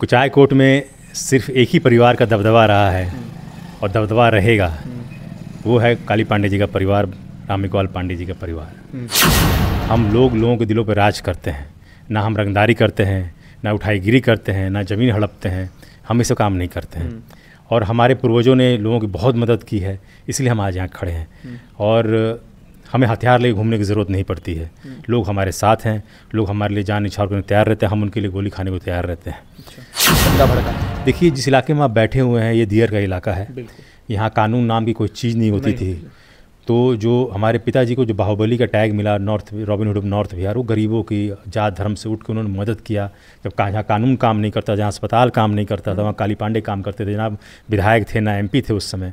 कुचाय coat में सिर्फ एक ही परिवार का दबदबा रहा है और दबदबा रहेगा वो है काली पांडे जी का परिवार राम पांडे जी का परिवार हम लोग लोगों के दिलों पर राज करते हैं ना हम रंगदारी करते हैं ना उठाईगिरी करते हैं ना ज़मीन हड़पते हैं हम इसे काम नहीं करते हैं और हमारे पूर्वजों ने लोगों की बहुत मदद की है इसलिए हम आज यहाँ खड़े हैं और हमें हथियार लेके घूमने की ज़रूरत नहीं पड़ती है लोग हमारे साथ हैं लोग हमारे लिए जान निछावर करने तैयार रहते हैं हम उनके लिए गोली खाने को तैयार रहते हैं अच्छा। ठंडा भड़का देखिए जिस इलाके में आप बैठे हुए हैं ये दियर का इलाका है यहाँ कानून नाम की कोई चीज़ नहीं होती थी तो जो हमारे पिताजी को जो बाहुबली का टैग मिला नॉर्थ रॉबिनहुड नॉर्थ बिहार वो गरीबों की जात धर्म से उठ के उन्होंने मदद किया जब जहाँ कानून काम नहीं करता जहाँ अस्पताल काम नहीं करता था वहाँ काली पांडे काम करते थे जहाँ विधायक थे ना एमपी थे उस समय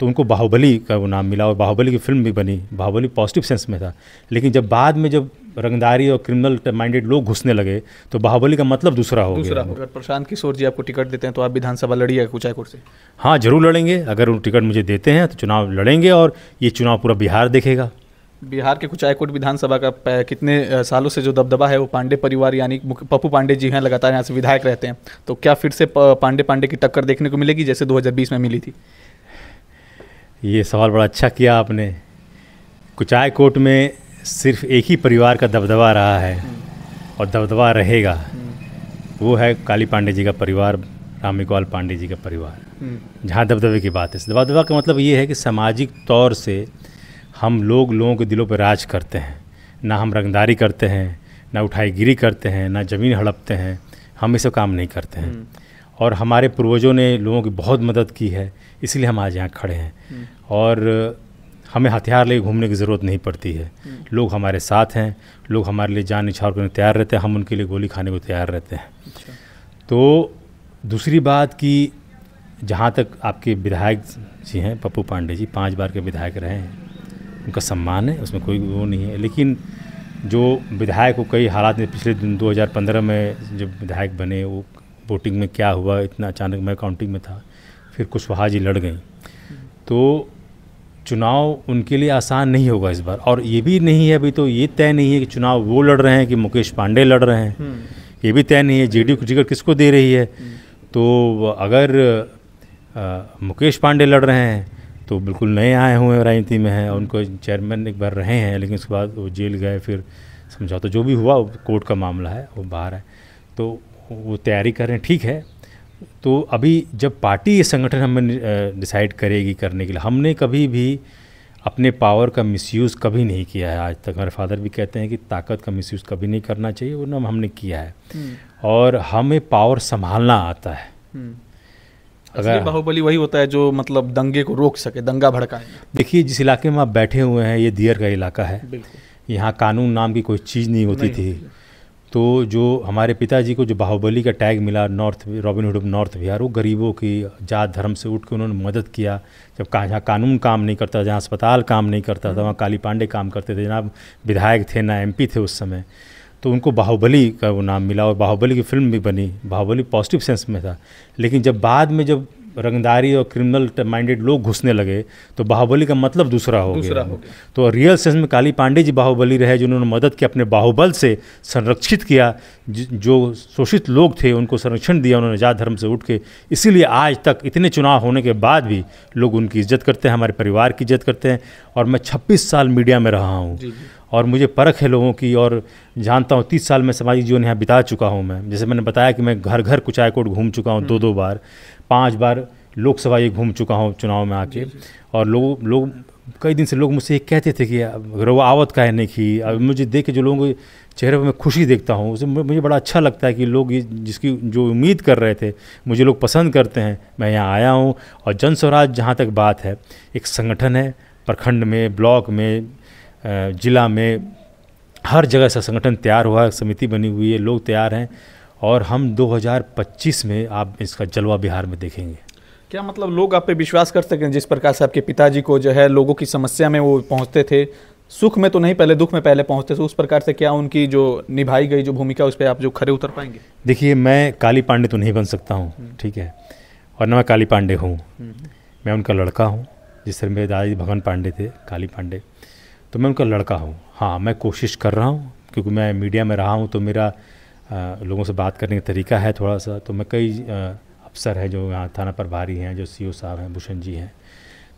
तो उनको बाहुबली का वो नाम मिला और बाहुबली की फिल्म भी बनी बाहुबली पॉजिटिव सेंस में था लेकिन जब बाद में जब रंगदारी और क्रिमिनल माइंडेड लोग घुसने लगे तो बाहुबली का मतलब दूसरा हो दूसरा होगा प्रशांत किशोर जी आपको टिकट देते हैं तो आप विधानसभा लड़िएगा कुचायकोट से हाँ जरूर लड़ेंगे अगर वो टिकट मुझे देते हैं तो चुनाव लड़ेंगे और ये चुनाव पूरा बिहार देखेगा बिहार के कुचायकोट विधानसभा का कितने सालों से जो दबदबा है वो पांडे परिवार यानी पप्पू पांडे जी हैं लगातार यहाँ से विधायक रहते हैं तो क्या फिर से पांडे पांडे की टक्कर देखने को मिलेगी जैसे 2020 में मिली थी ये सवाल बड़ा अच्छा किया आपने कुचायकोट में सिर्फ एक ही परिवार का दबदबा रहा है हम्म। और दबदबा रहेगा हम्म। वो है काली पांडे जी का परिवार राम पांडे जी का परिवार हम्म। जहाँ दबदबे की बात है दबदबा का मतलब ये है कि सामाजिक तौर से हम लोग लोगों के दिलों पर राज करते हैं ना हम रंगदारी करते हैं ना उठाई गिरी करते हैं ना ज़मीन हड़पते हैं हम ये सब काम नहीं करते हैं और हमारे पूर्वजों ने लोगों की बहुत मदद की है इसलिए हम आज यहाँ खड़े हैं और हमें हथियार लेकर घूमने की ज़रूरत नहीं पड़ती है लोग हमारे साथ हैं लोग हमारे लिए जान निछावर करने तैयार रहते हैं हम उनके लिए गोली खाने को तैयार रहते हैं अच्छा। तो दूसरी बात कि जहाँ तक आपके विधायक जी हैं पप्पू पांडे जी पांच बार के विधायक रहे हैं उनका सम्मान है उसमें कोई वो नहीं है लेकिन जो विधायक को कई हालात में पिछले दिन 2015 में जब विधायक बने वो वोटिंग में क्या हुआ इतना अचानक मैं काउंटिंग में था फिर कुशवाहा जी लड़ गई तो चुनाव उनके लिए आसान नहीं होगा इस बार और ये भी नहीं है अभी तो ये तय नहीं है कि चुनाव वो लड़ रहे हैं कि मुकेश पांडे लड़ रहे हैं हम्म। ये भी तय नहीं है जेडीयू की टिकट किसको दे रही है हम्म। तो अगर आ, मुकेश पांडे लड़ रहे हैं तो बिल्कुल नए आए हुए हैं राजनीति में हैं उनको चेयरमैन एक बार रहे हैं लेकिन उसके बाद वो जेल गए फिर समझाओ तो जो भी हुआ कोर्ट का मामला है वो बाहर है तो वो तैयारी कर रहे हैं ठीक है तो अभी जब पार्टी ये संगठन हमें डिसाइड करेगी करने के लिए हमने कभी भी अपने पावर का मिसयूज़ कभी नहीं किया है आज तक हमारे फादर भी कहते हैं कि ताकत का मिसयूज़ कभी नहीं करना चाहिए वो ना हमने किया है हम्म। और हमें पावर संभालना आता है हम्म। अगर बाहुबली वही होता है जो मतलब दंगे को रोक सके दंगा भड़काए देखिए जिस इलाके में आप बैठे हुए हैं ये दियर का इलाका है यहाँ कानून नाम की कोई चीज़ नहीं होती नहीं थी तो जो हमारे पिताजी को जो बाहुबली का टैग मिला north Robin Hood of north Bihar वो गरीबों की जात धर्म से उठ के उन्होंने मदद किया जब कहाँ जहाँ कानून काम नहीं करता जहाँ अस्पताल काम नहीं करता था हम्म। वहाँ काली पांडे काम करते थे जनाब विधायक थे ना एमपी थे उस समय तो उनको बाहुबली का वो नाम मिला और बाहुबली की फिल्म भी बनी बाहुबली पॉजिटिव सेंस में था लेकिन जब बाद में जब रंगदारी और क्रिमिनल माइंडेड लोग घुसने लगे तो बाहुबली का मतलब दूसरा हो दूसरा गया हो तो रियल सेंस में काली पांडे जी बाहुबली रहे जिन्होंने मदद की अपने बाहुबल से संरक्षित किया जो शोषित लोग थे उनको संरक्षण दिया उन्होंने जात धर्म से उठ के इसीलिए आज तक इतने चुनाव होने के बाद भी लोग उनकी इज्जत करते हैं हमारे परिवार की इज्जत करते हैं और मैं छब्बीस साल मीडिया में रहा हूँ और मुझे परख है लोगों की और जानता हूँ तीस साल में सामाजिक जीवन यहाँ बिता चुका हूँ मैं जैसे मैंने बताया कि मैं घर घर कुचायकोट घूम चुका हूँ दो दो बार पाँच बार लोकसभा ये घूम चुका हूँ चुनाव में आके और लोग लोग कई दिन से लोग मुझसे ये कहते थे कि आवत का है नहीं कि अब मुझे देख के जो लोगों के चेहरे पर मैं खुशी देखता हूँ उसे मुझे बड़ा अच्छा लगता है कि लोग ये जिसकी जो उम्मीद कर रहे थे मुझे लोग पसंद करते हैं मैं यहाँ आया हूँ और जन स्वराज जहाँ तक बात है एक संगठन है प्रखंड में ब्लॉक में ज़िला में हर जगह से संगठन तैयार हुआ है समिति बनी हुई है लोग तैयार हैं और हम 2025 में आप इसका जलवा बिहार में देखेंगे क्या मतलब लोग आप पे विश्वास कर सकें जिस प्रकार से आपके पिताजी को जो है लोगों की समस्या में वो पहुंचते थे सुख में तो नहीं पहले दुख में पहले पहुंचते थे उस प्रकार से क्या उनकी जो निभाई गई जो भूमिका उस पर आप जो खड़े उतर पाएंगे देखिए मैं काली पांडे तो नहीं बन सकता हूँ हम्म। ठीक है और न मैं काली पांडे हूँ हम्म। मैं उनका लड़का हूँ जिस तरह मेरे दादाजी भगवान पांडे थे काली पांडे तो मैं उनका लड़का हूँ हाँ मैं कोशिश कर रहा हूँ क्योंकि मैं मीडिया में रहा हूँ तो मेरा लोगों से बात करने का तरीका है थोड़ा सा तो मैं कई अफसर हैं जो यहाँ थाना प्रभारी हैं जो सी साहब हैं भूषण जी हैं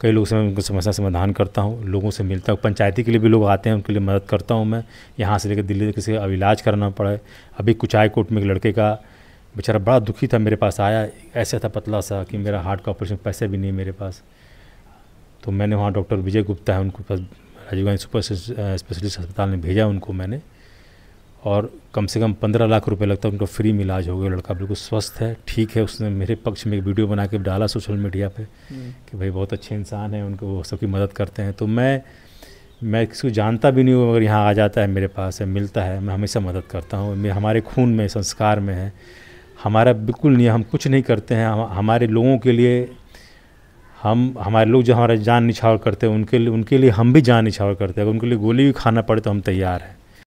कई लोग से मैं उनको समस्या समाधान करता हूँ लोगों से मिलता हूँ पंचायती के लिए भी लोग आते हैं उनके लिए मदद करता हूँ मैं यहाँ से लेकर दिल्ली तक किसी अब इलाज कराना पड़े अभी कुचाई कोर्ट में एक लड़के का बेचारा बड़ा दुखी था मेरे पास आया ऐसा था पतला सा कि मेरा हार्ट का ऑपरेशन पैसे भी नहीं मेरे पास तो मैंने वहाँ डॉक्टर विजय गुप्ता है उनको राजीव गांधी सुपर स्पेशलिस्ट अस्पताल में भेजा उनको मैंने और कम से कम पंद्रह लाख रुपए लगता है उनको फ्री में इलाज हो गया लड़का बिल्कुल स्वस्थ है ठीक है उसने मेरे पक्ष में एक वीडियो बना के डाला सोशल मीडिया पे हम्म। कि भाई बहुत अच्छे इंसान हैं उनको वो सबकी मदद करते हैं तो मैं मैं किसी को जानता भी नहीं हूँ अगर यहाँ आ जाता है मेरे पास है मिलता है मैं हमेशा मदद करता हूँ हमारे खून में संस्कार में है हमारा बिल्कुल नहीं हम कुछ नहीं करते हैं हमारे लोगों के लिए हम हमारे लोग जो हमारा जान निछावर करते हैं उनके लिए उनके लिए हम भी जान निछावर करते हैं अगर उनके लिए गोली भी खाना पड़े तो हम तैयार हैं